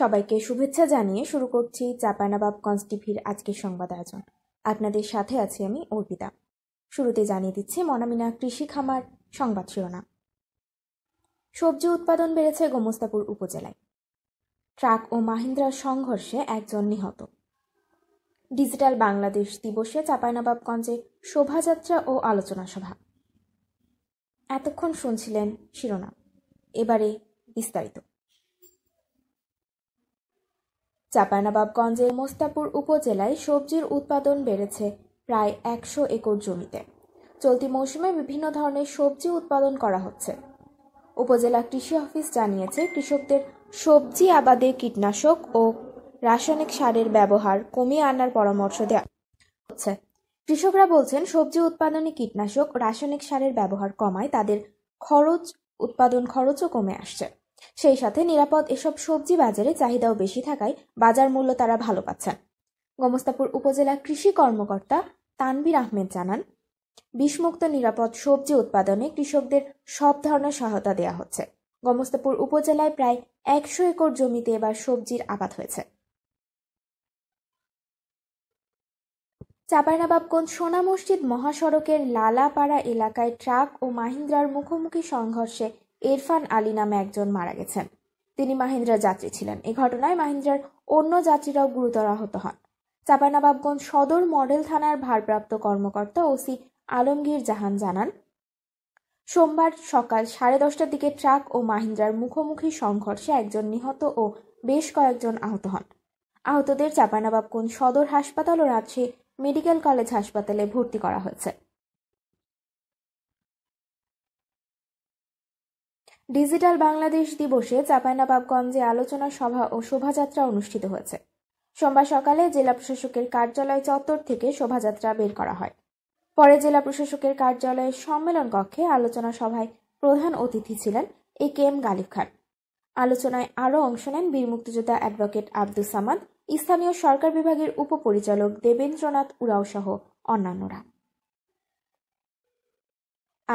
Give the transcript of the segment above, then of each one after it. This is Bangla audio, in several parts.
সবাইকে শুভেচ্ছা জানিয়ে শুরু করছি চাপানাবাব কনস্টিভির আজকের সংবাদ আয়োজন আপনাদের সাথে আছি আমি অর্পিতা শুরুতে জানিয়ে দিচ্ছি মনামিনা কৃষি খামার সংবাদ শিরোনাম সবজি উৎপাদন বেড়েছে গোমস্তাপুর উপজেলায় ট্রাক ও মাহিন্দ্রার সংঘর্ষে একজন নিহত ডিজিটাল বাংলাদেশ দিবসে চাঁপাইনবাবগঞ্জে শোভাযাত্রা ও আলোচনা সভা এতক্ষণ শুনছিলেন শিরোনাম এবারে বিস্তারিত চাপানাবাবগঞ্জের মোস্তাপুর উপজেলায় সবজির উৎপাদন বেড়েছে প্রায় একশো একর জমিতে চলতি মৌসুমে বিভিন্ন ধরনের সবজি উৎপাদন করা হচ্ছে উপজেলা কৃষি অফিস জানিয়েছে কৃষকদের সবজি আবাদে কীটনাশক ও রাসায়নিক সারের ব্যবহার কমিয়ে আনার পরামর্শ দেওয়া হচ্ছে কৃষকরা বলছেন সবজি উৎপাদনে কীটনাশক রাসায়নিক সারের ব্যবহার কমায় তাদের খরচ উৎপাদন খরচও কমে আসছে সেই সাথে নিরাপদ এসব সবজি বাজারে চাহিদাও বেশি থাকায় বাজার মূল্য তারা ভালো পাচ্ছেন গমস্তাপুর উপজেলা কৃষি কর্মকর্তা তানবির আহমেদ জানান বিষমুক্ত নিরাপদ সবজি উৎপাদনে কৃষকদের সব ধরনের সহায়তা দেওয়া হচ্ছে গমস্তাপুর উপজেলায় প্রায় একশো একর জমিতে এবার সবজির আবাদ হয়েছে চাপাইনাবাবগঞ্জ সোনা মসজিদ মহাসড়কের লালাপাড়া এলাকায় ট্রাক ও মাহিন্দ্রার মুখোমুখি সংঘর্ষে এরফান আলী নামে একজন মারা গেছেন তিনি মাহিন্দ্রার যাত্রী ছিলেন এ ঘটনায় মাহিন্দ্রার অন্য যাত্রীরাও গুরুতর আহত হন চাপানাবাবগঞ্জ সদর মডেল থানার ভারপ্রাপ্ত কর্মকর্তা ওসি আলমগীর জাহান জানান সোমবার সকাল সাড়ে দশটার দিকে ট্রাক ও মাহিন্দ্রার মুখোমুখি সংঘর্ষে একজন নিহত ও বেশ কয়েকজন আহত হন আহতদের চাপানাবাবগঞ্জ সদর হাসপাতাল ও রাজশাহী মেডিকেল কলেজ হাসপাতালে ভর্তি করা হয়েছে ডিজিটাল বাংলাদেশ দিবসে চাঁপাইনবাবগঞ্জে আলোচনা সভা ও শোভাযাত্রা অনুষ্ঠিত হয়েছে সোমবার সকালে জেলা প্রশাসকের কার্যালয় চত্বর থেকে শোভাযাত্রা বের করা হয় পরে জেলা প্রশাসকের কার্যালয়ের সম্মেলন কক্ষে আলোচনা সভায় প্রধান অতিথি ছিলেন এ কে এম গালিব খান আলোচনায় আরও অংশ নেন বীর মুক্তিযোদ্ধা অ্যাডভোকেট আব্দুল সামাদ স্থানীয় সরকার বিভাগের উপপরিচালক দেবেন্দ্রনাথ উরাও সহ অন্যান্যরা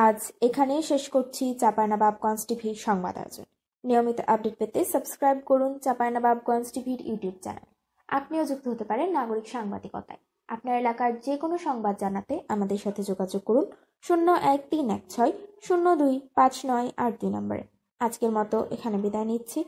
আজ এখানেই শেষ করছি চাপায়নাবাবগঞ্জ টিভির সংবাদ আয়োজন নিয়মিত আপডেট পেতে সাবস্ক্রাইব করুন চাপায়নাবাবগঞ্জ টিভির ইউটিউব চ্যানেল আপনিও যুক্ত হতে পারেন নাগরিক সাংবাদিকতায় আপনার এলাকার যে কোনো সংবাদ জানাতে আমাদের সাথে যোগাযোগ করুন শূন্য এক তিন এক ছয় শূন্য দুই পাঁচ নয় আট দুই নম্বরে আজকের মতো এখানে বিদায় নিচ্ছি